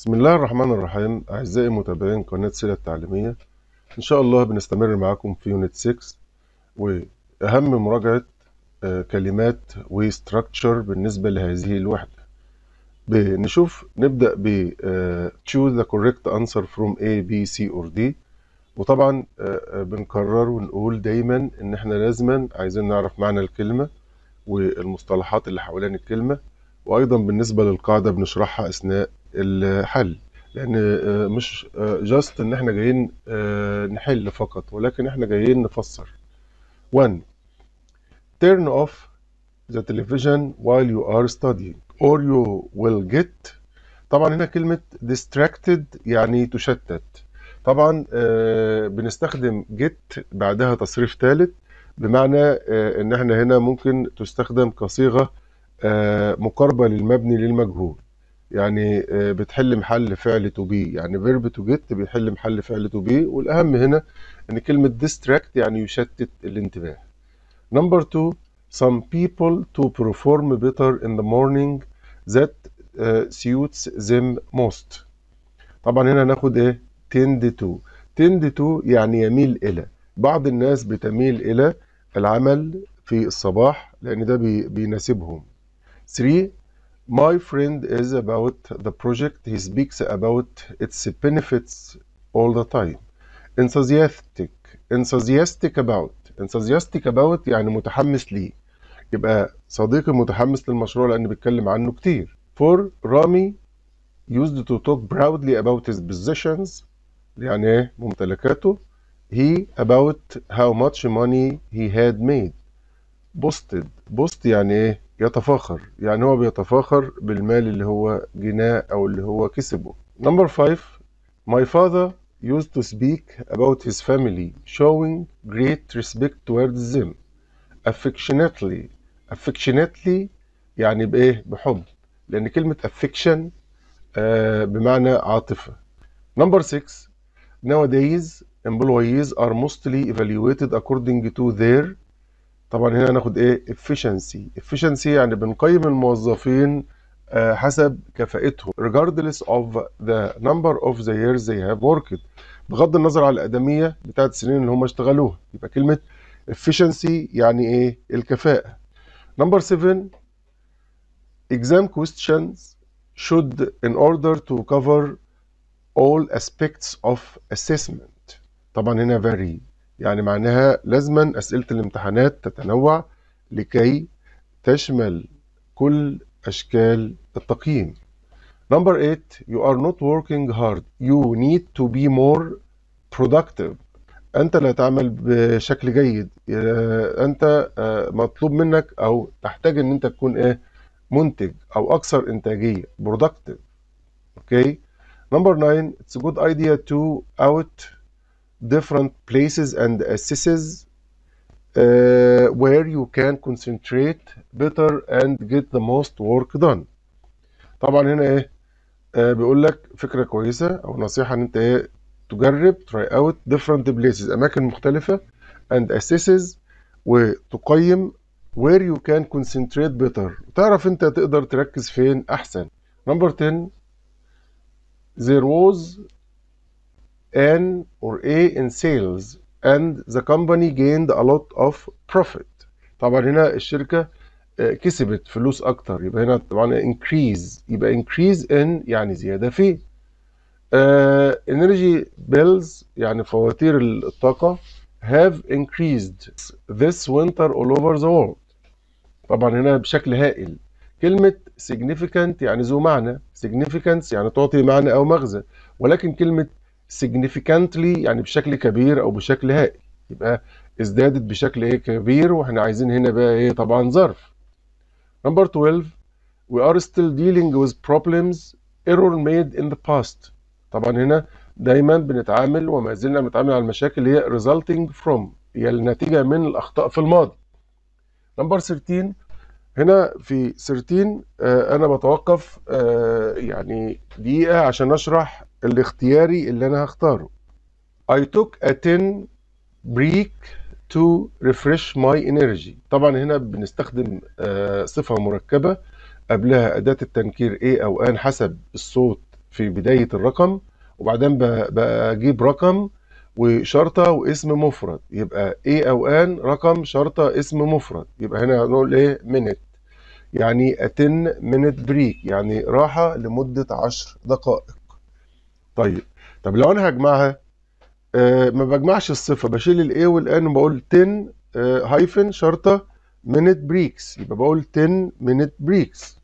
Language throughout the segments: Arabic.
بسم الله الرحمن الرحيم أعزائي متابعين قناة سيرة التعليمية إن شاء الله بنستمر معاكم في يونت 6 وأهم مراجعة آه، كلمات وستراكتشر بالنسبة لهذه الوحدة بنشوف نبدأ ب آه، choose the correct answer from A, B, C or D وطبعا آه، بنكرر ونقول دايما إن إحنا لازما عايزين نعرف معنى الكلمة والمصطلحات اللي حوالين الكلمة وأيضا بالنسبة للقاعدة بنشرحها أثناء الحل لان آه، مش جاست آه، ان احنا جايين آه، نحل فقط ولكن احنا جايين نفسر 1 turn off the television while you are studying or you will get طبعا هنا كلمة distracted يعني تشتت طبعا بنستخدم get بعدها تصريف ثالث بمعنى ان احنا هنا ممكن تستخدم كصيغة مقاربة للمبني للمجهول يعني آه، بتحل محل فعل تو بي يعني فيرب تو جيت بيحل محل فعل تو بي والاهم هنا ان كلمه ديستراكت يعني يشتت الانتباه نمبر 2 some people to perform better in the morning that uh, suits them most طبعا هنا ناخد ايه tend to tend to يعني يميل الى بعض الناس بتميل الى العمل في الصباح لان ده بيناسبهم 3 My friend is about the project. He speaks about its benefits all the time. Enthusiastic. Enthusiastic about. Enthusiastic about يعني متحمس لي. يبقى صديقي متحمس للمشروع لأن بيتكلم عنه كتير. For Rami used to talk proudly about his possessions يعني ممتلكاته he about how much money he had made Boosted, post يعني يتفاخر يعني هو بيتفاخر بالمال اللي هو جناه أو اللي هو كسبه نمبر 5 my father used to speak about his family showing great respect towards them affectionately affectionately يعني بإيه بحب لأن كلمة affection آه بمعنى عاطفة نمبر 6 nowadays employees are mostly evaluated according to their طبعا هنا ناخد ايه efficiency efficiency يعني بنقيم الموظفين حسب كفاءتهم regardless of the number of the years they have worked بغض النظر على الأدمية بتاعة السنين اللي هم اشتغلوها يبقى كلمة efficiency يعني ايه الكفاءة number 7 exam questions should in order to cover all aspects of assessment طبعا هنا vary يعني معناها لازما أسئلة الامتحانات تتنوع لكي تشمل كل أشكال التقييم Number 8 You are not working hard You need to be more productive أنت لا تعمل بشكل جيد آه، أنت آه، مطلوب منك أو تحتاج أن أنت تكون إيه منتج أو أكثر إنتاجية productive أوكي okay. Number 9 It's a good idea to out different places and assesses uh, where you can concentrate better and get the most work done طبعا هنا ايه آه بيقول لك فكره كويسه او نصيحه ان انت ايه تجرب try out different places اماكن مختلفه and assesses وتقيم where you can concentrate better تعرف انت تقدر تركز فين احسن number 10 there was N or A in sales and the company gained a lot of profit طبعا هنا الشركة كسبت فلوس أكتر يبقى هنا طبعا increase يبقى increase in يعني زيادة في energy bills يعني فواتير الطاقة have increased this winter all over the world طبعا هنا بشكل هائل كلمة significant يعني ذو معنى significance يعني تعطي معنى أو مغزى ولكن كلمة significantly يعني بشكل كبير او بشكل هائل يبقى ازدادت بشكل ايه كبير واحنا عايزين هنا بقى ايه طبعا ظرف number 12 we are still dealing with problems error made in the past طبعا هنا دايما بنتعامل وما زلنا بنتعامل على المشاكل اللي هي resulting from هي النتيجه من الاخطاء في الماضي number 13 هنا في سيرتين آه، انا بتوقف آه، يعني دقيقة عشان اشرح الاختياري اللي انا هختاره I took a 10 break to refresh my energy طبعا هنا بنستخدم آه، صفة مركبة قبلها أداة التنكير ايه أو أن حسب الصوت في بداية الرقم وبعدين بجيب رقم وشرطة واسم مفرد يبقى A أو أن رقم شرطة اسم مفرد يبقى هنا هنقول إيه منت يعني اتن 10 minute يعني راحة لمدة 10 دقائق طيب طب لو أنا هجمعها آه ما بجمعش الصفة بشيل الايه A وال N وبقول 10 آه هايفن شرطة minute بريكس يبقى بقول 10 minute بريكس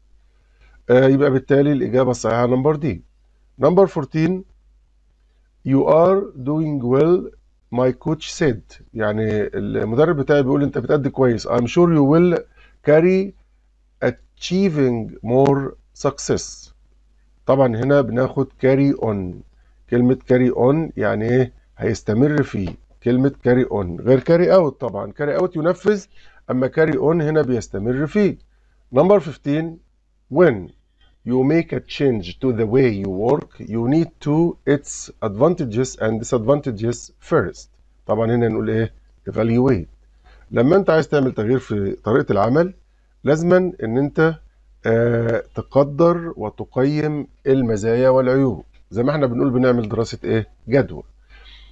آه يبقى بالتالي الإجابة الصحيحة نمبر دي نمبر 14 you are doing well my coach said يعني المدرب بتاعي بيقول انت بتأدي كويس I'm sure you will carry achieving more success طبعا هنا بناخد carry on كلمة carry on يعني ايه هيستمر فيه كلمة carry on غير carry out طبعا carry out ينفذ اما carry on هنا بيستمر فيه number 15 win you make a change to the way you work you need to its advantages and disadvantages first طبعا هنا نقول ايه evaluate لما انت عايز تعمل تغيير في طريقه العمل لازما ان انت آه تقدر وتقيم المزايا والعيوب زي ما احنا بنقول بنعمل دراسه ايه جدوى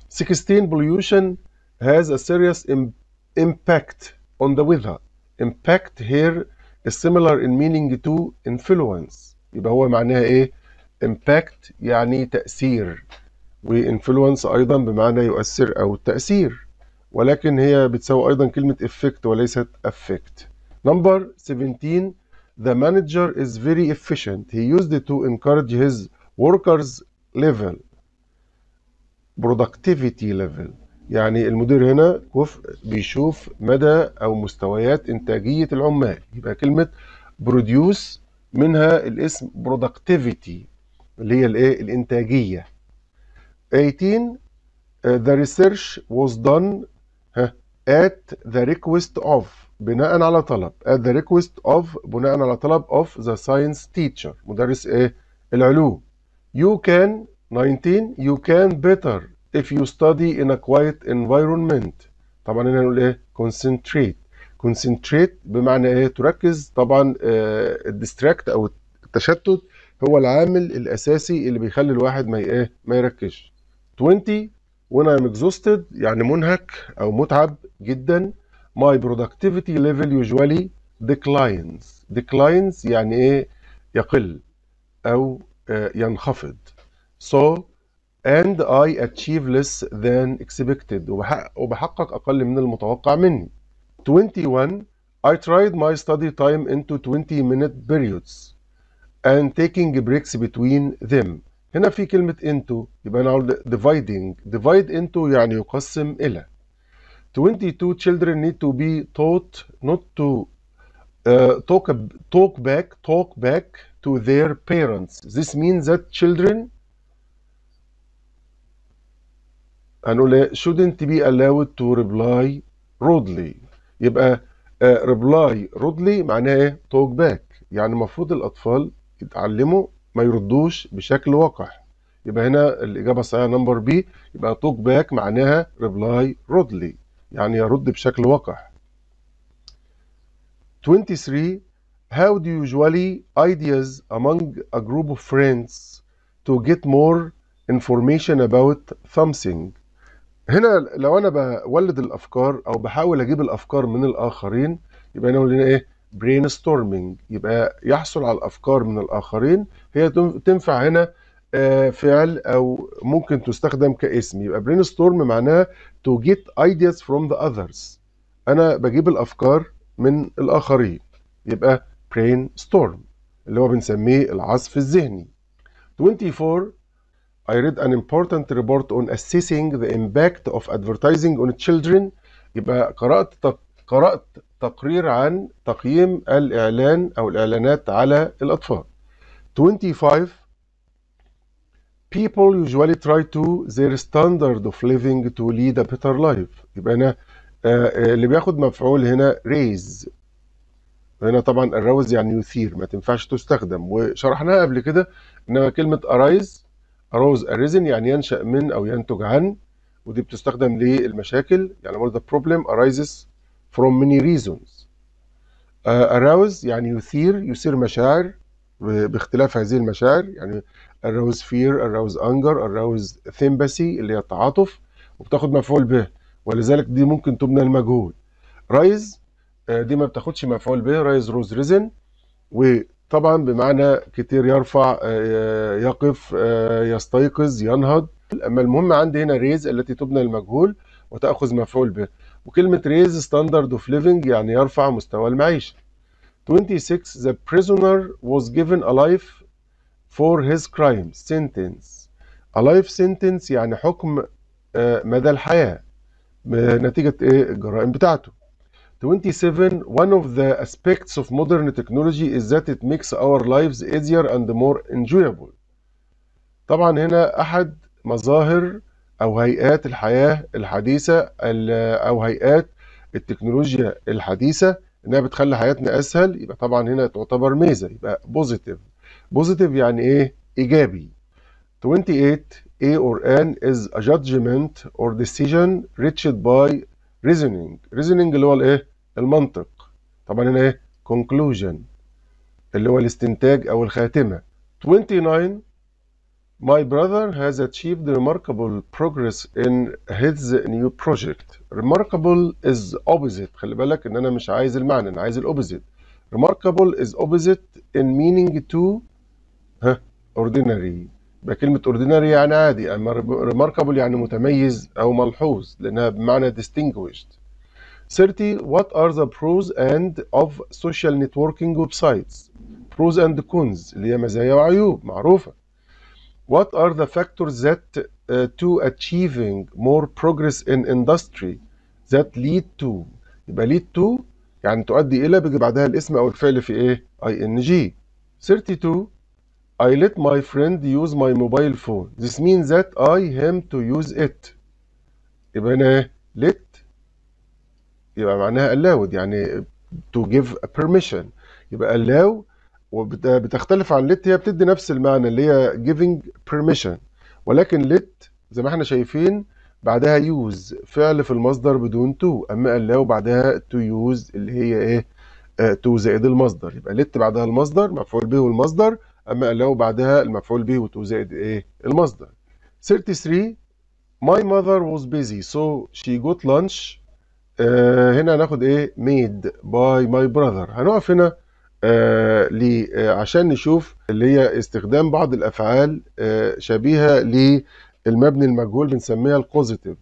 16 pollution has a serious impact on the weather impact here is similar in meaning to influence يبقى هو معناها ايه امباكت يعني تاثير وانفلونس ايضا بمعنى يؤثر او التاثير ولكن هي بتساوي ايضا كلمه افكت وليست افكت نمبر 17 the manager is very efficient he used it to encourage his workers level productivity level يعني المدير هنا كفء بيشوف مدى او مستويات انتاجيه العمال يبقى كلمه produce منها الاسم productivity اللي هي الايه الانتاجيه 18 the research was done at the request of بناء على طلب at the request of بناء على طلب of the science teacher مدرس ايه العلوم you can 19 you can better if you study in a quiet environment طبعا هنا نقول ايه concentrate كونسنتريت بمعنى ايه تركز طبعا آه، الديستراكت او التشتت هو العامل الاساسي اللي بيخلي الواحد ما ايه ما يركزش 20 وانا ام اكزوستد يعني منهك او متعب جدا my productivity level usually declines declines يعني ايه يقل او آه، ينخفض so and I achieve less than expected وبحقق اقل من المتوقع مني 21, I tried my study time into 20 minute periods and taking breaks between them هنا في كلمة into يبقى أنا dividing divide into يعني يقسم إلى 22 children need to be taught not to uh, talk talk back talk back to their parents this means that children هنقول shouldn't be allowed to reply rudely يبقى ريبلاي رودلي معناها ايه توك باك يعني المفروض الاطفال يتعلموا ما يردوش بشكل وقح يبقى هنا الاجابه الصحيحه نمبر بي يبقى توك باك معناها ريبلاي رودلي يعني يرد بشكل وقح 23 How do you usually ideas among a group of friends to get more information about something هنا لو انا بولد الافكار او بحاول اجيب الافكار من الاخرين يبقى هنا قلنا ايه برين ستورمينج يبقى يحصل على الافكار من الاخرين هي تنفع هنا آه، فعل او ممكن تستخدم كاسم يبقى برين ستورم معناها تو جيت ايدياز فروم ذا اذرز انا بجيب الافكار من الاخرين يبقى برين ستورم اللي هو بنسميه العصف الذهني 24 I read an important report on assessing the impact of advertising on children يبقى قرأت قرأت تقرير عن تقييم الإعلان أو الإعلانات على الأطفال 25 people usually try to their standard of living to lead a better life يبقى أنا آه، آه، اللي بياخد مفعول هنا raise هنا طبعا الروز يعني يثير ما تنفعش تستخدم وشرحناها قبل كده انما كلمه arise arose arisen يعني ينشأ من أو ينتج عن ودي بتستخدم للمشاكل يعني مرضى problem arises from many reasons uh, arouse يعني يثير يثير مشاعر باختلاف هذه المشاعر يعني arouse fear arouse anger arouse sympathy اللي هي التعاطف وبتاخد مفعول به ولذلك دي ممكن تبنى المجهول رايز آه، دي ما بتاخدش مفعول به رايز روز ريزن و طبعا بمعنى كتير يرفع آه، يقف آه، يستيقظ ينهض اما المهم عندي هنا ريز التي تبنى المجهول وتاخذ مفعول به وكلمه ريز ستاندرد اوف ليفنج يعني يرفع مستوى المعيشه 26 the prisoner was given a life for his crime sentence a life sentence يعني حكم آه، مدى الحياه نتيجه ايه الجرائم بتاعته 27 One of the aspects of modern technology is that it makes our lives easier and more enjoyable. طبعا هنا أحد مظاهر أو هيئات الحياة الحديثة أو هيئات التكنولوجيا الحديثة إنها بتخلي حياتنا أسهل يبقى طبعا هنا تعتبر ميزة يبقى بوزيتيف بوزيتيف يعني إيه؟ إيجابي 28 A or N is a judgment or decision reached by reasoning reasoning اللي هو الإيه؟ المنطق طبعا هنا ايه conclusion اللي هو الاستنتاج او الخاتمه 29 My brother has achieved remarkable progress in his new project. Remarkable is opposite. خلي بالك ان انا مش عايز المعنى انا عايز الاوبوزيت. Remarkable is opposite in meaning to ها ordinary. يبقى كلمة ordinary يعني عادي، اما remarkable يعني متميز او ملحوظ لانها بمعنى distinguished. 30. What are the pros and of social networking websites? Pros and cons اللي هي مزايا وعيوب What are the factors that uh, to achieving more progress in industry that lead to يبقى lead to يعني تؤدي إلى بيجي بعدها الاسم أو الفعل في إيه؟ ing. 32 I let my friend use my mobile phone. This means that I him to use it. يبقى هنا let يبقى معناها allowed يعني to give permission يبقى allow وبتختلف عن let هي بتدي نفس المعنى اللي هي giving permission ولكن let زي ما احنا شايفين بعدها use فعل في المصدر بدون to اما allow بعدها to use اللي هي ايه تو آه، زائد المصدر يبقى let بعدها المصدر مفعول به والمصدر اما allow بعدها المفعول به وتو زائد ايه المصدر 33 My mother was busy so she got lunch آه، هنا هناخد ايه ميد باي ماي براذر هنقف هنا آه آه عشان نشوف اللي هي استخدام بعض الافعال آه شبيهه للمبني المجهول بنسميها البوزيتيف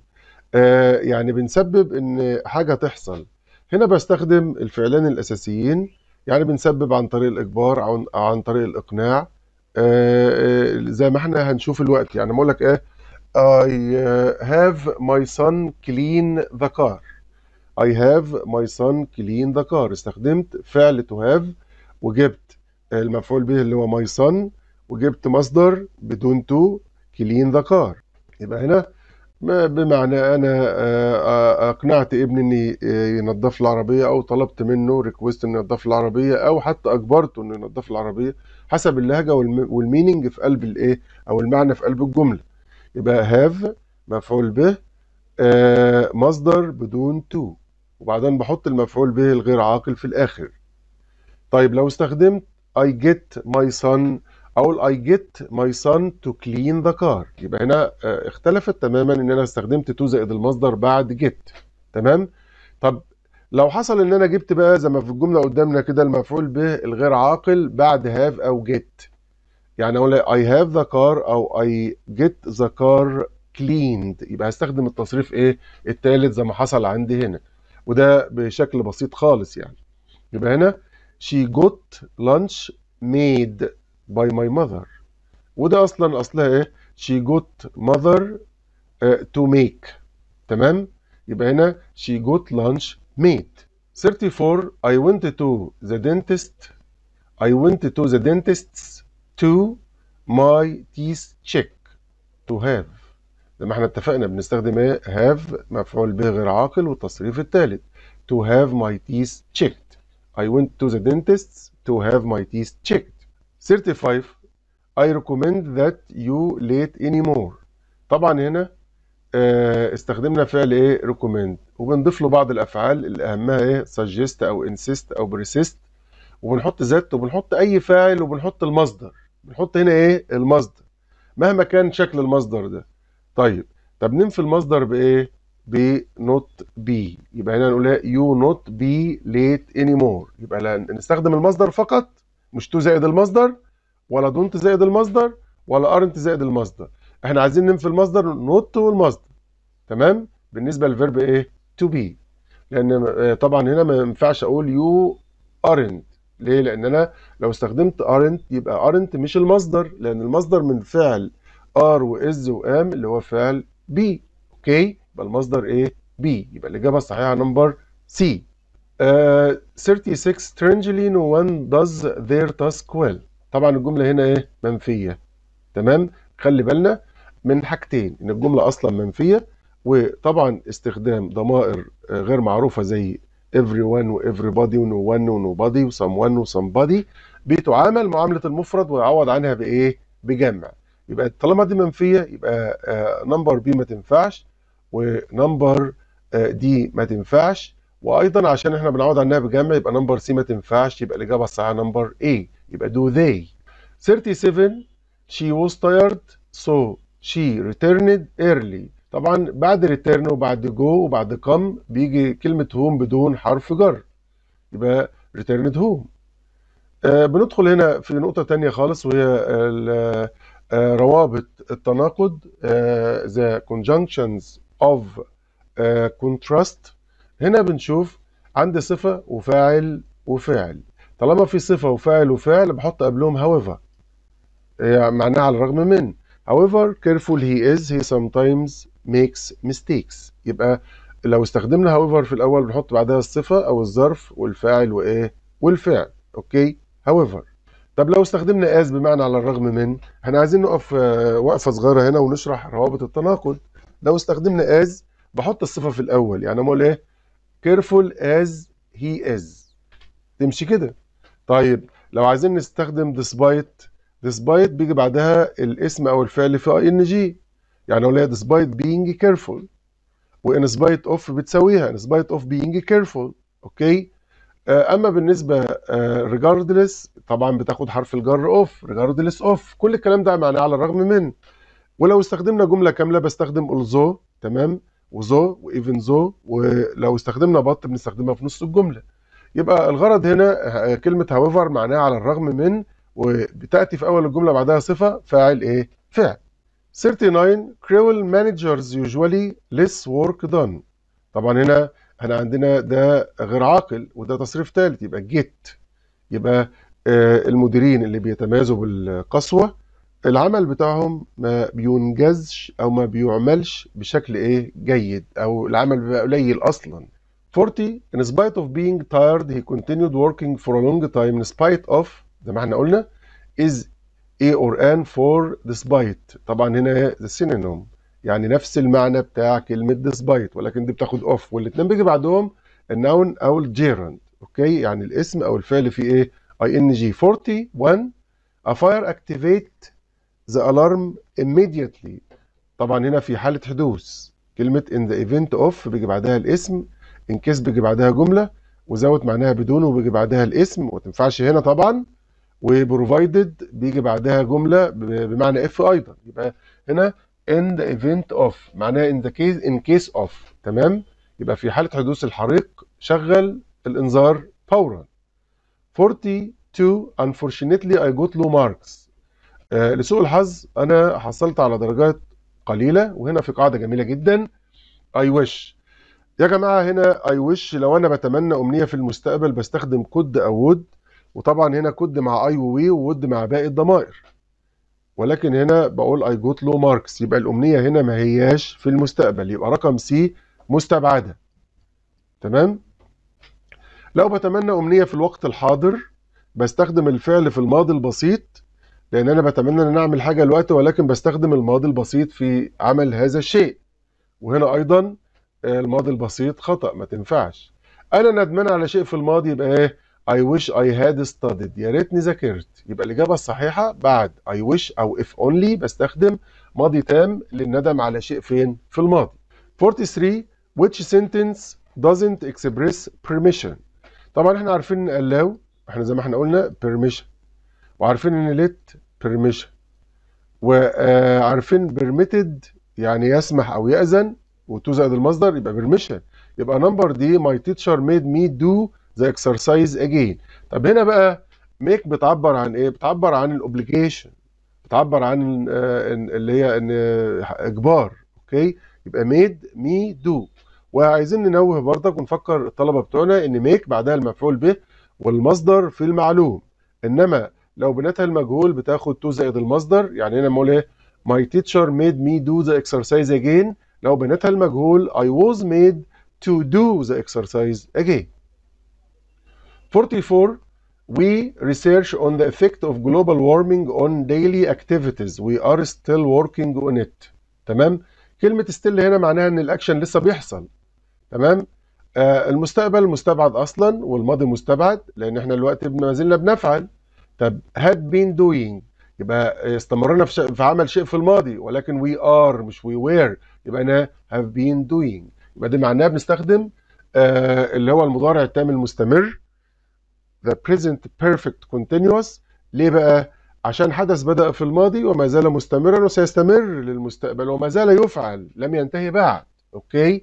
آه، يعني بنسبب ان حاجه تحصل هنا بستخدم الفعلين الاساسيين يعني بنسبب عن طريق الاجبار او عن طريق الاقناع آه، زي ما احنا هنشوف الوقت يعني بقول لك ايه I have my son clean the car I have my son clean the car استخدمت فعل to have وجبت المفعول به اللي هو my son وجبت مصدر بدون to clean the car يبقى هنا بمعنى انا آه، آه، اقنعت ابني ان آه، ينظف العربيه او طلبت منه ريكويست انه ينظف العربيه او حتى اجبرته انه ينظف العربيه حسب اللهجه والميننج في قلب الايه او المعنى في قلب الجمله يبقى هاف مفعول به مصدر بدون تو وبعدين بحط المفعول به الغير عاقل في الآخر طيب لو استخدمت I get my son أقول I get my son to clean the car يبقى هنا آه، اختلفت تماما إن أنا استخدمت to زائد المصدر بعد get تمام طب لو حصل إن أنا جبت بقى زي ما في الجملة قدامنا كده المفعول به الغير عاقل بعد have أو get يعني أقول I have the car أو I get the car cleaned يبقى هستخدم التصريف إيه التالت زي ما حصل عندي هنا وده بشكل بسيط خالص يعني يبقى هنا she got lunch made by my mother وده اصلا اصلها ايه she got mother uh, to make تمام يبقى هنا she got lunch made 34 I went to the dentist I went to the dentist's to my teeth check to have زي ما احنا اتفقنا بنستخدم ايه هاف مفعول به غير عاقل والتصريف الثالث to have my teeth checked I went to the dentist to have my teeth checked 35 I recommend that you late anymore طبعا هنا آه، استخدمنا فعل ايه recommend وبنضيف له بعض الافعال اللي اهمها ايه suggest او insist او persist وبنحط ذات وبنحط اي فاعل وبنحط المصدر بنحط هنا ايه المصدر مهما كان شكل المصدر ده طيب طب ننفي المصدر بايه ب نوت بي يبقى هنا نقول يو إيه؟ نوت بي ليت اني مور يبقى نستخدم المصدر فقط مش تو زائد المصدر ولا دونت زائد المصدر ولا ارنت زائد المصدر احنا عايزين ننفي المصدر نوت والمصدر تمام بالنسبه للفيرب ايه تو بي لان آه، طبعا هنا ما ينفعش اقول يو ارنت ليه لان انا لو استخدمت ارنت يبقى ارنت مش المصدر لان المصدر من فعل ار واز وام اللي هو فعل بي اوكي يبقى المصدر ايه بي يبقى الاجابه الصحيحه نمبر سي uh, 36 strangely no one does their task well طبعا الجمله هنا ايه منفيه تمام خلي بالنا من حاجتين ان الجمله اصلا منفيه وطبعا استخدام ضمائر آه، غير معروفه زي everyone و everybody و no one و nobody و someone و somebody بتعامل معامله المفرد ويعوض عنها بايه بجمع يبقى طالما دي منفيه يبقى نمبر آه، بي ما تنفعش ونمبر دي آه، ما تنفعش وايضا عشان احنا بنعوض عنها بجمع يبقى نمبر سي ما تنفعش يبقى الاجابه الصحيحه نمبر اي يبقى دو ذي 37 she was tired so she returned early طبعا بعد ريتيرن وبعد جو وبعد كم بيجي كلمه هوم بدون حرف جر يبقى ريتيرند هوم آه، بندخل هنا في نقطه ثانيه خالص وهي آه، روابط التناقض آه، the conjunctions of آه، contrast هنا بنشوف عندي صفة وفاعل وفاعل طالما في صفة وفاعل وفاعل بحط قبلهم however يعني معناها على الرغم من however careful he is he sometimes makes mistakes يبقى لو استخدمنا however في الأول بنحط بعدها الصفة أو الظرف والفاعل وإيه والفعل أوكي however طب لو استخدمنا از بمعنى على الرغم من احنا عايزين نقف آه، وقفه صغيره هنا ونشرح روابط التناقض لو استخدمنا از بحط الصفه في الاول يعني اقول ايه careful as he is تمشي كده طيب لو عايزين نستخدم despite despite بيجي بعدها الاسم او الفعل في ان جي يعني اقول ايه despite being careful وان سبايت of بتساويها in سبايت of being careful اوكي آه، اما بالنسبه ريجاردلس آه، طبعا بتاخد حرف الجر اوف ريجاردلس اوف كل الكلام ده معناه على الرغم من ولو استخدمنا جمله كامله بستخدم الزو تمام وزو وايفن زو ولو استخدمنا بط بنستخدمها في نص الجمله يبقى الغرض هنا آه، كلمه هاويفر معناها على الرغم من وبتاتي في اول الجمله بعدها صفه فاعل ايه فعل 39 Creole managers usually less work done طبعا هنا احنا عندنا ده غير عاقل وده تصريف ثالث يبقى جيت يبقى آه، المديرين اللي بيتميزوا بالقسوه العمل بتاعهم ما بينجزش او ما بيعملش بشكل ايه جيد او العمل بيبقى قليل اصلا 40 in spite of being tired he continued working for a long time in spite of زي ما احنا قلنا is a or an for despite طبعا هنا the synonym يعني نفس المعنى بتاع كلمه ديسبايت ولكن دي بتاخد اوف والاثنين بيجي بعدهم الناون او الجيرند اوكي يعني الاسم او الفعل فيه ايه اي ان جي 41 a fire activate the alarm immediately طبعا هنا في حاله حدوث كلمه in the event of بيجي بعدها الاسم ان كيس بيجي بعدها جمله وزود معناها بدونه وبيجي بعدها الاسم وتنفعش هنا طبعا وبروفايدد بيجي بعدها جمله بمعنى اف ايضا يبقى هنا in the event of معناها in the case in case of تمام يبقى في حالة حدوث الحريق شغل الإنذار فورا 42 unfortunately I got low marks آه لسوء الحظ أنا حصلت على درجات قليلة وهنا في قاعدة جميلة جدا I wish يا جماعة هنا I wish لو أنا بتمنى أمنية في المستقبل بستخدم كود أو وود وطبعا هنا كود مع أي وي وود مع باقي الضمائر ولكن هنا بقول اي جوت لو ماركس يبقى الامنيه هنا ما هياش في المستقبل يبقى رقم سي مستبعده تمام لو بتمنى امنيه في الوقت الحاضر بستخدم الفعل في الماضي البسيط لان انا بتمنى ان انا اعمل حاجه الوقت ولكن بستخدم الماضي البسيط في عمل هذا الشيء وهنا ايضا آه، الماضي البسيط خطا ما تنفعش انا ندمان على شيء في الماضي يبقى ايه I wish I had studied يا ريتني ذاكرت يبقى الإجابة الصحيحة بعد I wish أو if only بستخدم ماضي تام للندم على شيء فين في الماضي 43 which sentence doesn't express permission طبعا احنا عارفين ان allow احنا زي ما احنا قلنا permission وعارفين ان let permission وعارفين permitted يعني يسمح او يأذن زائد المصدر يبقى permission يبقى نمبر دي my teacher made me do ذا اكسرسايز اجين طب هنا بقى ميك بتعبر عن ايه بتعبر عن الاوبليجيشن بتعبر عن آه، اللي هي ان اجبار اوكي يبقى ميد مي دو وعايزين ننوه برضك ونفكر الطلبه بتوعنا ان ميك بعدها المفعول به والمصدر في المعلوم انما لو بنتها المجهول بتاخد تو زائد المصدر يعني هنا بقول ايه ماي تيتشر ميد مي دو ذا اكسرسايز اجين لو بنتها المجهول اي ووز ميد تو دو ذا اكسرسايز اجين 44 we research on the effect of global warming on daily activities we are still working on it تمام كلمة still هنا معناها ان الاكشن لسه بيحصل تمام آه المستقبل مستبعد اصلا والماضي مستبعد لان احنا دلوقتي ما زلنا بنفعل طب had been doing يبقى استمرنا في, في عمل شيء في الماضي ولكن we are مش we were يبقى انا have been doing يبقى ده معناه بنستخدم آه اللي هو المضارع التام المستمر the present perfect continuous ليه بقى؟ عشان حدث بدأ في الماضي وما زال مستمرا وسيستمر للمستقبل وما زال يفعل لم ينتهي بعد اوكي uh,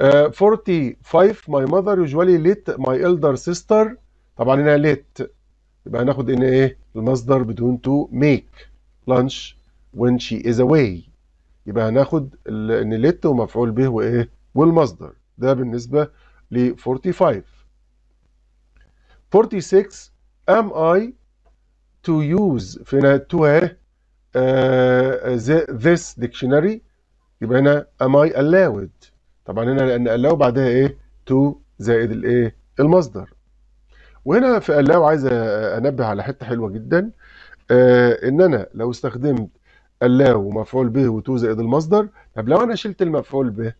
آه، 45 my mother usually let my elder sister طبعا هنا let يبقى هناخد ان ايه المصدر بدون to make lunch when she is away يبقى هناخد ان let ومفعول به وايه والمصدر ده بالنسبه ل 45 46 am I to use في هنا to ها آه، آه، this dictionary يبقى هنا am I allowed طبعا هنا لان allow بعدها ايه to زائد الايه المصدر وهنا في allow عايز انبه على حته حلوه جدا uh, ان انا لو استخدمت allow ومفعول به وتو زائد المصدر طب لو انا شلت المفعول به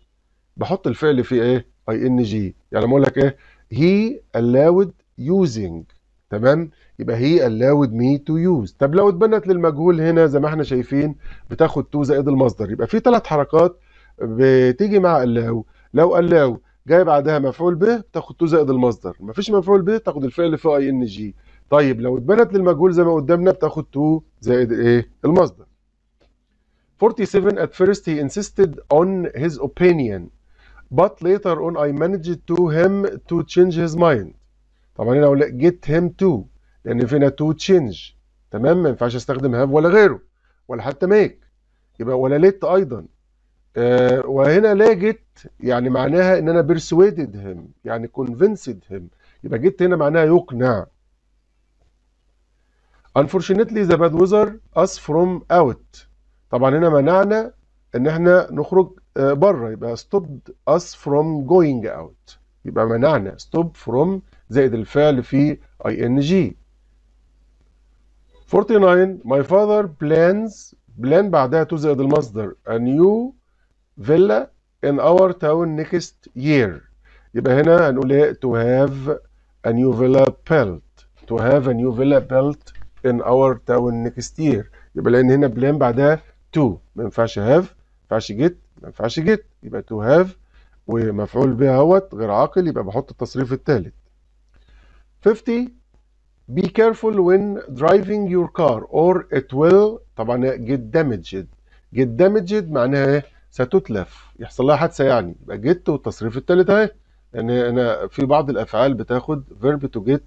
بحط الفعل في ايه اي ان جي يعني اقول لك ايه he allowed using تمام يبقى هي allowed me to use طب لو اتبنت للمجهول هنا زي ما احنا شايفين بتاخد تو زائد المصدر يبقى في ثلاث حركات بتيجي مع allow لو allow جاي بعدها مفعول به بتاخد تو زائد المصدر ما فيش مفعول به تاخد الفعل في اي ان جي طيب لو اتبنت للمجهول زي ما قدامنا بتاخد تو زائد ايه المصدر 47 at first he insisted on his opinion but later on I managed to him to change his mind طبعا هنا اقول جيت هيم تو لان في هنا تو تشينج تمام ما ينفعش استخدم هاف ولا غيره ولا حتى ميك يبقى ولا ليت ايضا آه وهنا لا جيت يعني معناها ان انا بيرسويدد هيم يعني كونفينسد هيم يبقى جيت هنا معناها يقنع unfortunately the bad weather us from out طبعا هنا منعنا ان احنا نخرج آه، بره يبقى stopped us from going out يبقى منعنا stop from زائد الفعل في ing 49 my father plans plan بعدها to زائد المصدر a new villa in our town next year يبقى هنا هنقول ايه to have a new villa built to have a new villa built in our town next year يبقى لان هنا plan بعدها to ما ينفعش have ما ينفعش get ما ينفعش get يبقى to have ومفعول بها اهوت غير عاقل يبقى بحط التصريف الثالث 50 be careful when driving your car or it will طبعا get damaged get damaged معناها ستتلف يحصل لها حادثه يعني يبقى get والتصريف الثالث اهي يعني انا في بعض الافعال بتاخد verb to get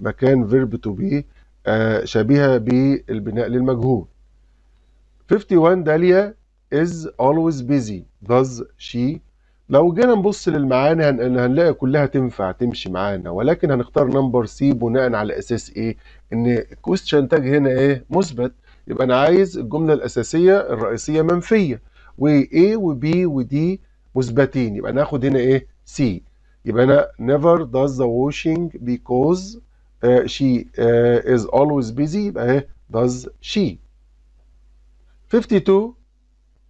مكان verb to be آه شبيهه بالبناء للمجهول 51 داليا is always busy does she لو جينا نبص للمعاني هن... هنلاقي كلها تنفع تمشي معانا ولكن هنختار نمبر سي بناء على اساس ايه ان الكويستشن تاج هنا ايه مثبت يبقى انا عايز الجمله الاساسيه الرئيسيه منفيه و A و B و D مثبتين يبقى ناخد هنا ايه C يبقى انا never does the washing because آه، she آه، is always busy يبقى ايه does she 52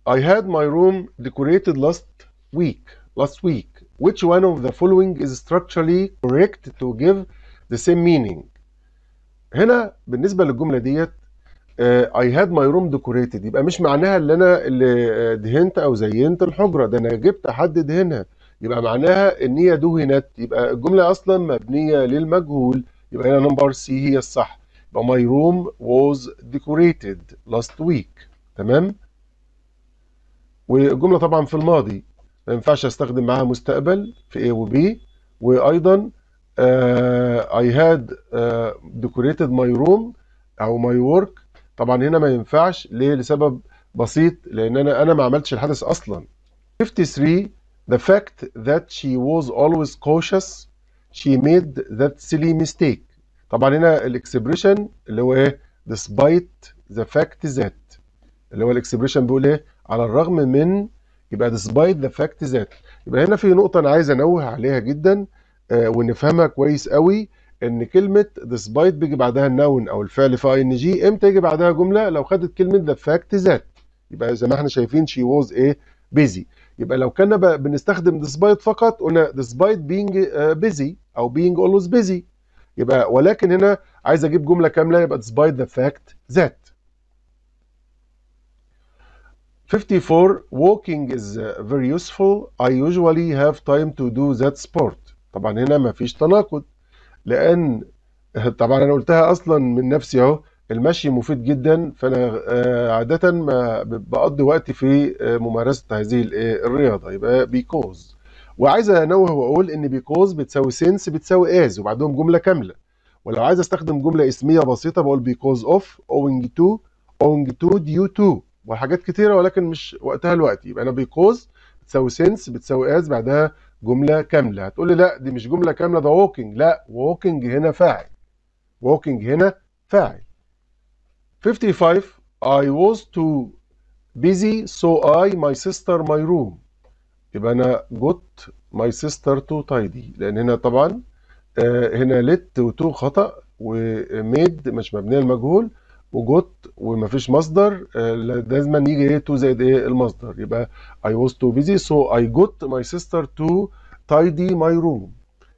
I had my room decorated last week, last week. Which one of the following is structurally correct to give the same meaning? هنا بالنسبة للجملة ديت آه، I had my room decorated يبقى مش معناها اللي انا اللي آه، دهنت او زينت الحجره ده انا جبت حد دهنها يبقى معناها ان هي دهنت يبقى الجمله اصلا مبنيه للمجهول يبقى هنا نمبر سي هي الصح يبقى my room was decorated last week تمام والجمله طبعا في الماضي ما ينفعش استخدم معاها مستقبل في A و B وايضا آه، had هاد آه، decorated my room او ماي work طبعا هنا ما ينفعش ليه لسبب بسيط لان انا انا ما عملتش الحدث اصلا 53 the fact that she was always cautious she made that silly mistake طبعا هنا الاكسبريشن اللي هو ايه despite the fact that اللي هو الاكسبريشن بيقول ايه على الرغم من يبقى ديسبايت ذا فاكت ذات يبقى هنا في نقطة أنا عايز أنوه عليها جدا آه، ونفهمها كويس قوي ان كلمه ديسبايت بيجي بعدها النون او الفعل في اي ان جي امتى يجي بعدها جمله لو خدت كلمه ذا فاكت ذات يبقى زي ما احنا شايفين شي ووز ايه بيزي يبقى لو كنا بنستخدم ديسبايت فقط قلنا ديسبايت بينج بيزي او بينج always بيزي يبقى ولكن هنا عايز اجيب جمله كامله يبقى ديسبايت ذا فاكت ذات 54 walking is uh, very useful I usually have time to do that sport طبعا هنا مفيش تناقض لأن آه، طبعا أنا قلتها أصلا من نفسي أهو المشي مفيد جدا فأنا آه، عادة ما بقضي وقتي في آه، ممارسة هذه الرياضة يبقى because وعايز أنوه وأقول إن because بتساوي since بتساوي as وبعدهم جملة كاملة ولو عايز أستخدم جملة اسمية بسيطة بقول because of owing to owing to due to وحاجات كتيره ولكن مش وقتها الوقت يبقى انا بيكوز بتساوي سنس بتساوي از بعدها جمله كامله هتقول لي لا دي مش جمله كامله ده ووكينج لا ووكينج هنا فاعل ووكينج هنا فاعل 55 I was too busy so I my sister my room يبقى انا got my sister to tidy لان هنا طبعا آه، هنا let وتو خطأ وميد مش مبنيه المجهول وجوت ومفيش مصدر آه، لازم يجي ايه تو زائد ايه المصدر يبقى I was too busy so I got my sister to tidy my room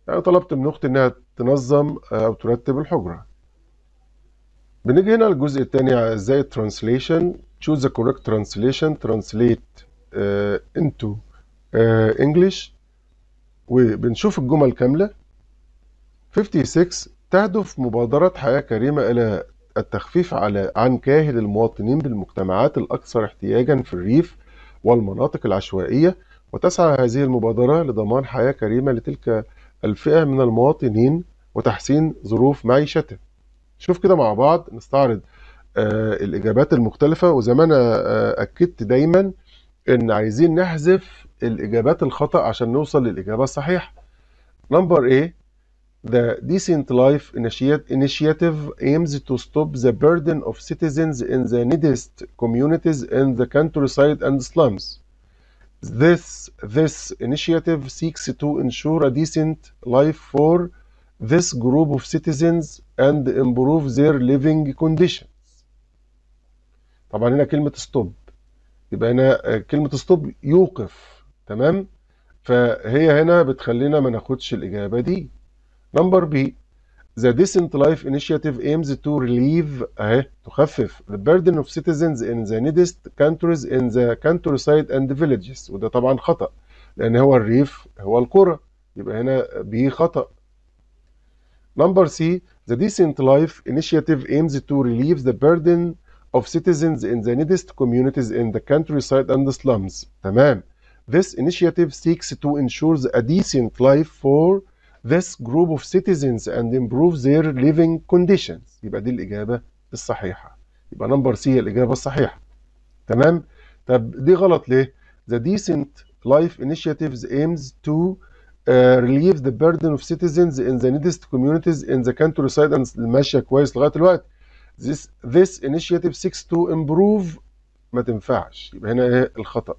يعني طلبت من اختي انها تنظم آه، او ترتب الحجره بنيجي هنا الجزء الثاني ازاي الترانسليشن choose the correct translation translate uh, into uh, English وبنشوف الجمل كامله 56 تهدف مبادرة حياة كريمة إلى التخفيف على عن كاهل المواطنين بالمجتمعات الأكثر احتياجًا في الريف والمناطق العشوائية، وتسعى هذه المبادرة لضمان حياة كريمة لتلك الفئة من المواطنين وتحسين ظروف معيشتهم. شوف كده مع بعض نستعرض آه الإجابات المختلفة وزي ما أنا آه أكدت دايمًا إن عايزين نحذف الإجابات الخطأ عشان نوصل للإجابة الصحيحة. نمبر إيه the Decent Life initiative aims to stop the burden of citizens in the neediest communities in the countryside and slums. This, this initiative seeks to ensure a decent life for this group of citizens and improve their living conditions. طبعا هنا كلمة stop يبقى هنا كلمة stop يوقف تمام فهي هنا بتخلينا ما ناخدش الإجابة دي Number B, the Decent Life Initiative aims to relieve تخفف eh, the burden of citizens in the neediest countries in the countryside and the villages وده طبعا خطأ لأن هو الريف هو القرى يبقى هنا بي خطأ Number C, the Decent Life Initiative aims to relieve the burden of citizens in the neediest communities in the countryside and the slums. تمام. This initiative seeks to ensure a decent life for this group of citizens and improve their living conditions يبقى دي الإجابة الصحيحة يبقى نمبر سي هي الإجابة الصحيحة تمام طب دي غلط ليه the decent life initiatives aims to uh, relieve the burden of citizens in the neediest communities in the countryside and ماشية كويس لغاية الوقت this, this initiative seeks to improve ما تنفعش يبقى هنا ايه الخطأ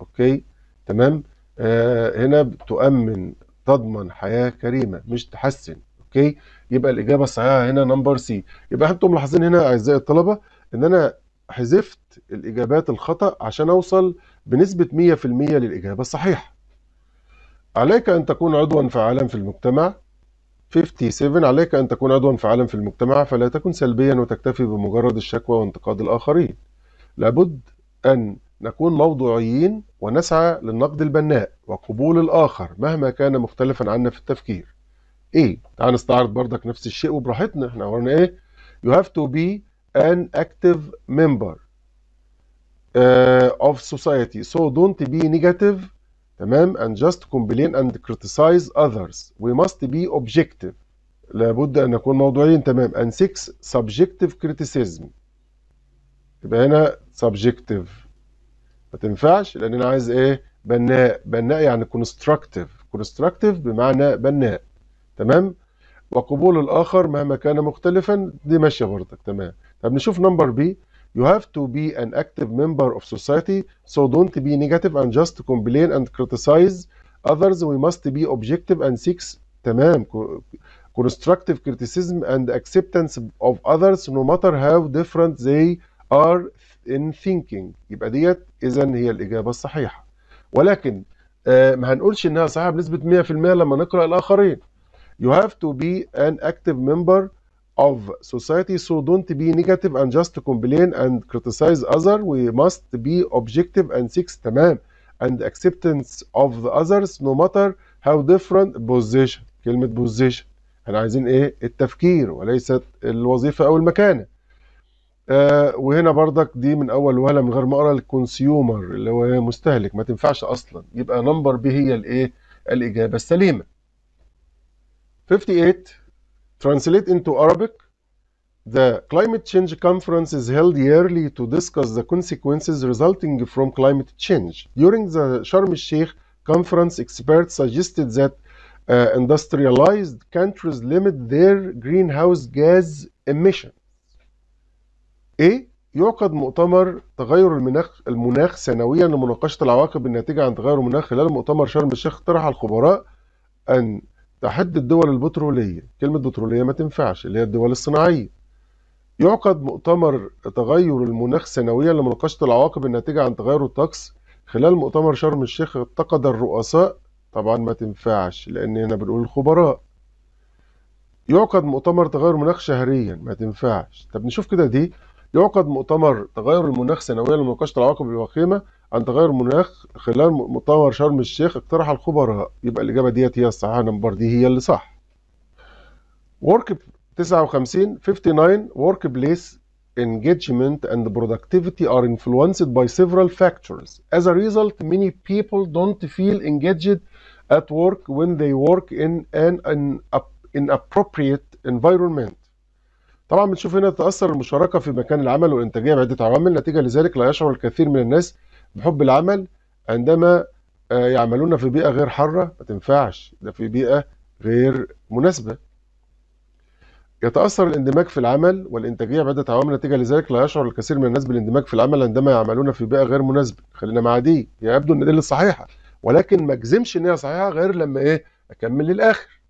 اوكي تمام آه هنا تؤمن تضمن حياه كريمه مش تحسن اوكي يبقى الاجابه الصحيحه هنا نمبر سي يبقى انتم ملاحظين هنا اعزائي الطلبه ان انا حذفت الاجابات الخطا عشان اوصل بنسبه 100% للاجابه الصحيحه عليك ان تكون عضوا فعالا في المجتمع 57 عليك أن تكون عضوا فعالا في المجتمع فلا تكن سلبيا وتكتفي بمجرد الشكوى وانتقاد الآخرين لابد أن نكون موضوعيين ونسعى للنقد البناء وقبول الآخر مهما كان مختلفا عنا في التفكير ايه تعال نستعرض بردك نفس الشيء وبراحتنا احنا قلنا ايه you have to be an active member uh, of society so don't be negative تمام and just complain and criticize others we must be objective لابد ان نكون موضوعيين تمام and six subjective criticism يبقى هنا subjective ما تنفعش لان انا عايز ايه بناء بناء يعني كونستراكتيف كونستراكتيف بمعنى بناء تمام وقبول الاخر مهما كان مختلفا دي ماشيه برضك تمام طب نشوف نمبر بي You have to be an active member of society, so don't be negative and just complain and criticize others. We must be objective and seek تمام constructive criticism and acceptance of others no matter how different they are. are in thinking يبقى ديت اذا هي الاجابه الصحيحه ولكن ما هنقولش انها صحيحه بنسبه 100% لما نقرا الاخرين you have to be an active member of society so don't be negative and just complain and criticize other we must be objective and seek تمام and acceptance of the others no matter how different position كلمه position احنا عايزين ايه التفكير وليست الوظيفه او المكانه آه وهنا برضك دي من اول وهله من غير ما اقرا الكونسيومر اللي هو مستهلك ما تنفعش اصلا يبقى نمبر بي هي الايه الاجابه السليمه 58 translate into Arabic The climate change conference is held yearly to discuss the consequences resulting from climate change. During the Sharm el Sheikh conference, experts suggested that uh, industrialized countries limit their greenhouse gas emission. إيه يعقد مؤتمر تغير المناخ المناخ سنويا لمناقشة العواقب الناتجة عن تغير المناخ خلال مؤتمر شرم الشيخ اقترح الخبراء أن تحد الدول البترولية كلمة بترولية ما تنفعش اللي هي الدول الصناعية يعقد مؤتمر تغير المناخ سنويا لمناقشة العواقب الناتجة عن تغير الطقس خلال مؤتمر شرم الشيخ افتقد الرؤساء طبعا ما تنفعش لأن هنا بنقول الخبراء يعقد مؤتمر تغير مناخ شهريا ما تنفعش طب نشوف كده دي يعقد مؤتمر تغير المناخ سنويا لمناقشة العواقب الوخيمة عن تغير المناخ خلال مؤتمر شرم الشيخ اقترح الخبراء يبقى الإجابة ديت هي الصحيحة نمبر دي هي اللي صح ورك 59 59 ورك بليس engagement and productivity are influenced by several factors. As a result, many people don't feel engaged at work when they work in an, an inappropriate environment. طبعا بنشوف هنا تأثر المشاركة في مكان العمل والإنتاجية بعدة عوامل نتيجة لذلك لا يشعر الكثير من الناس بحب العمل عندما آه، يعملون في بيئة غير حارة ما تنفعش ده في بيئة غير مناسبة يتأثر الاندماج في العمل والإنتاجية بعدة عوامل نتيجة لذلك لا يشعر الكثير من الناس بالاندماج في العمل عندما يعملون في بيئة غير مناسبة خلينا مع دي يبدو إن دي صحيحة ولكن ما اجزمش إن هي صحيحة غير لما إيه أكمل للآخر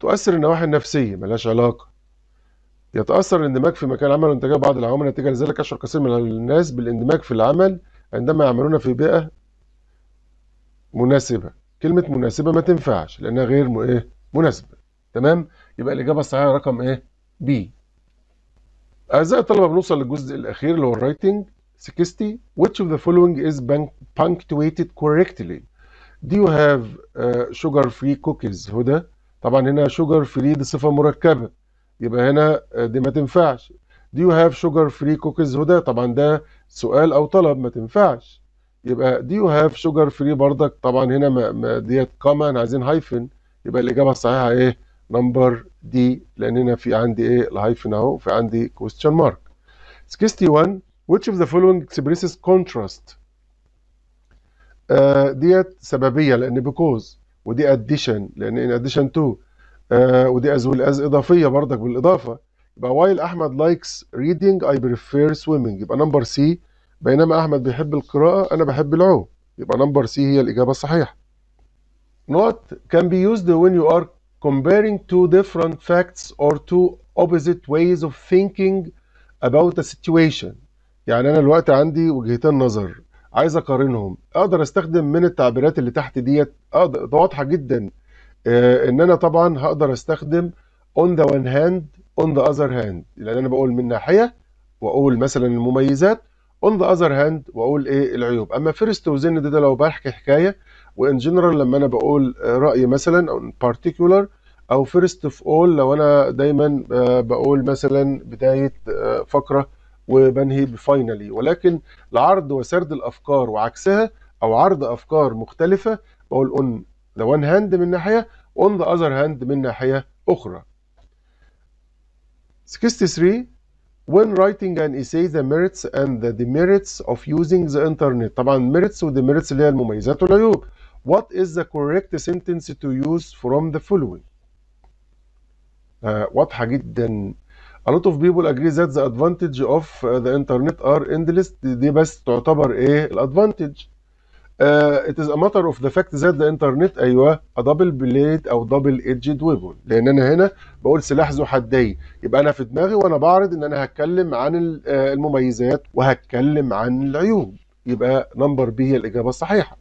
تؤثر النواحي النفسية ملهاش علاقة يتأثر الاندماج في مكان العمل وانتاج بعض العوامل نتيجة لذلك يشعر كثير من الناس بالاندماج في العمل عندما يعملون في بيئة مناسبة كلمة مناسبة ما تنفعش لأنها غير م... إيه؟ مناسبة تمام يبقى الإجابة الصحيحة رقم إيه بي أعزائي الطلبة بنوصل للجزء الأخير اللي هو الرايتنج 60 which of the following is punctuated correctly do you have uh, آه، sugar free cookies هدى طبعا هنا sugar free دي صفة مركبة يبقى هنا آه، دي ما تنفعش do you have sugar free cookies هدى طبعا ده سؤال او طلب ما تنفعش يبقى do you have sugar free بردك طبعا هنا ما ما ديت كومن عايزين هايفن يبقى الاجابه الصحيحه ايه نمبر دي لان هنا في عندي ايه الهايفن اهو في عندي question mark 61 which of the following expresses contrast آه ديت سببيه لان because ودي addition لان in addition to آه ودي از ويل از اضافيه برضك بالاضافه يبقى وايل احمد لايكس ريدنج اي بريفير سويمنج يبقى نمبر سي بينما احمد بيحب القراءه انا بحب العوم يبقى نمبر سي هي الاجابه الصحيحه نوت كان بي يوزد وين يو ار comparing two different facts or two opposite ways of thinking about a situation يعني انا الوقت عندي وجهتين نظر عايز اقارنهم اقدر استخدم من التعبيرات اللي تحت ديت واضحه جدا آه، ان انا طبعا هقدر استخدم on the one hand on the other hand لان انا بقول من ناحيه واقول مثلا المميزات on the other hand واقول ايه العيوب اما فيرست وزن ده, لو بحكي حكايه وان جنرال لما انا بقول راي مثلا او particular او فيرست اوف اول لو انا دايما آه، بقول مثلا بدايه آه، فقره وبنهي بفاينلي ولكن لعرض وسرد الافكار وعكسها او عرض افكار مختلفه بقول اون ذا وان هاند من ناحية اون ذا اذر هاند من ناحية أخرى 63 when writing an essay the merits and the demerits of using the internet طبعا merits و demerits اللي هي المميزات والعيوب what is the correct sentence to use from the following uh, واضحة جدا a lot of people agree that the advantage of the internet are endless دي بس تعتبر ايه الادفانتج آه، it is a matter of the fact that the internet ايوه a double blade او double edged weapon لان انا هنا بقول سلاح ذو حدين يبقى انا في دماغي وانا بعرض ان انا هتكلم عن آه، المميزات وهتكلم عن العيوب يبقى نمبر بي هي الاجابه الصحيحه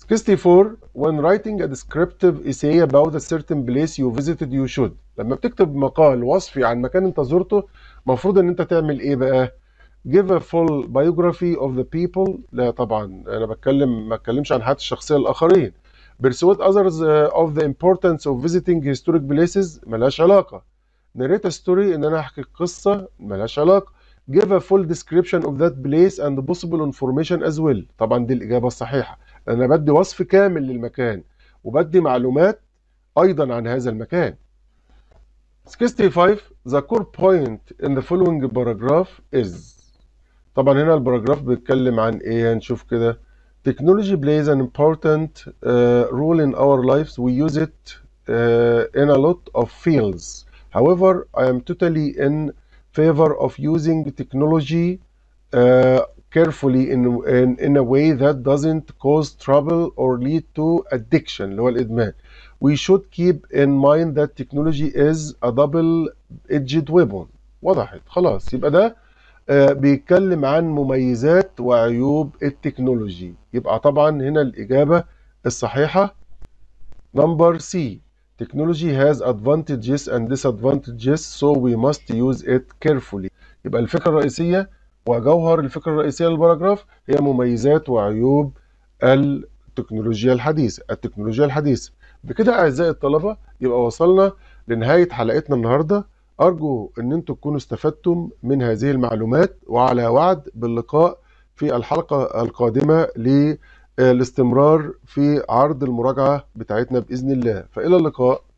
64 when writing a descriptive essay about a certain place you visited you should لما بتكتب مقال وصفي عن مكان انت زرته المفروض ان انت تعمل ايه بقى give a full biography of the people لا طبعا انا بتكلم ما اتكلمش عن حياه الشخصيه الاخرين persuade others of the importance of visiting historic places ملهاش علاقه narrate a story ان انا احكي قصه ملهاش علاقه give a full description of that place and possible information as well طبعا دي الاجابه الصحيحه انا بدي وصف كامل للمكان وبدي معلومات ايضا عن هذا المكان 65 the core point in the following paragraph is طبعا هنا الباراجراف بيتكلم عن ايه هنشوف كده technology plays an important uh, role in our lives we use it uh, in a lot of fields however I am totally in favor of using technology uh, carefully in, in, in a way that doesn't cause trouble or lead to addiction we should keep in mind that technology is a double-edged weapon وضحت خلاص يبقى ده آه، بيتكلم عن مميزات وعيوب التكنولوجي يبقى طبعا هنا الإجابة الصحيحة نمبر سي technology has advantages and disadvantages so we must use it carefully يبقى الفكرة الرئيسية وجوهر الفكرة الرئيسية للباراجراف هي مميزات وعيوب التكنولوجيا الحديثة التكنولوجيا الحديثة بكده أعزائي الطلبة يبقى وصلنا لنهاية حلقتنا النهاردة أرجو أن أنتم تكونوا استفدتم من هذه المعلومات وعلى وعد باللقاء في الحلقة القادمة للاستمرار في عرض المراجعة بتاعتنا بإذن الله فإلى اللقاء